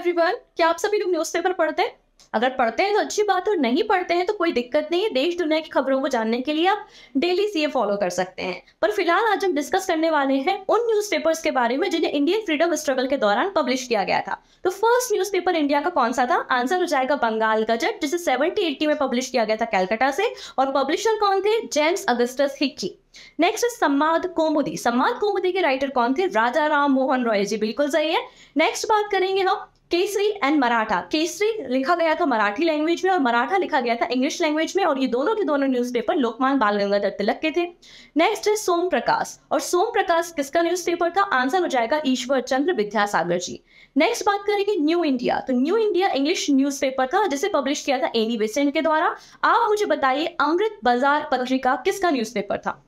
everyone क्या आप सभी लोग न्यूज़पेपर पढ़ते हैं अगर पढ़ते हैं तो अच्छी बात और नहीं पढ़ते हैं तो कोई दिक्कत नहीं है देश दुनिया की खबरों को जानने के लिए आप डेली सीए फॉलो कर सकते हैं पर फिलहाल आज हम डिस्कस करने वाले हैं उन न्यूज़पेपर्स के बारे में जिन्हें इंडियन फ्रीडम स्ट्रगल के दौरान पब्लिश किया गया था तो फर्स्ट न्यूज़पेपर इंडिया का कौन सा था आंसर हो जाएगा बंगाल गजट जिसे सेवनटी में पब्लिश किया गया था कैलकाटा से और पब्लिशर कौन थे जेम्स अगस्टस हिक्की नेक्स्ट है सम्माद कोमुदी सम्माद कोमुदी के राइटर कौन थे राजा राम मोहन रॉय जी बिल्कुल सही है नेक्स्ट बात करेंगे हम केसरी एंड मराठा केसरी लिखा गया था मराठी लैंग्वेज में और मराठा लिखा गया था इंग्लिश लैंग्वेज में और ये दोनों के दोनों न्यूज़पेपर लोकमान बाल गंगाधर तिलक के थे नेक्स्ट है सोम प्रकाश और सोम प्रकाश किसका न्यूज़पेपर था आंसर हो जाएगा ईश्वर चंद्र विद्यासागर जी नेक्स्ट बात करेंगे न्यू इंडिया तो न्यू इंडिया इंग्लिश न्यूज था जिसे पब्लिश किया था एनी बेसेंट के द्वारा आप मुझे बताइए अमृत बाजार पत्रिका किसका न्यूज था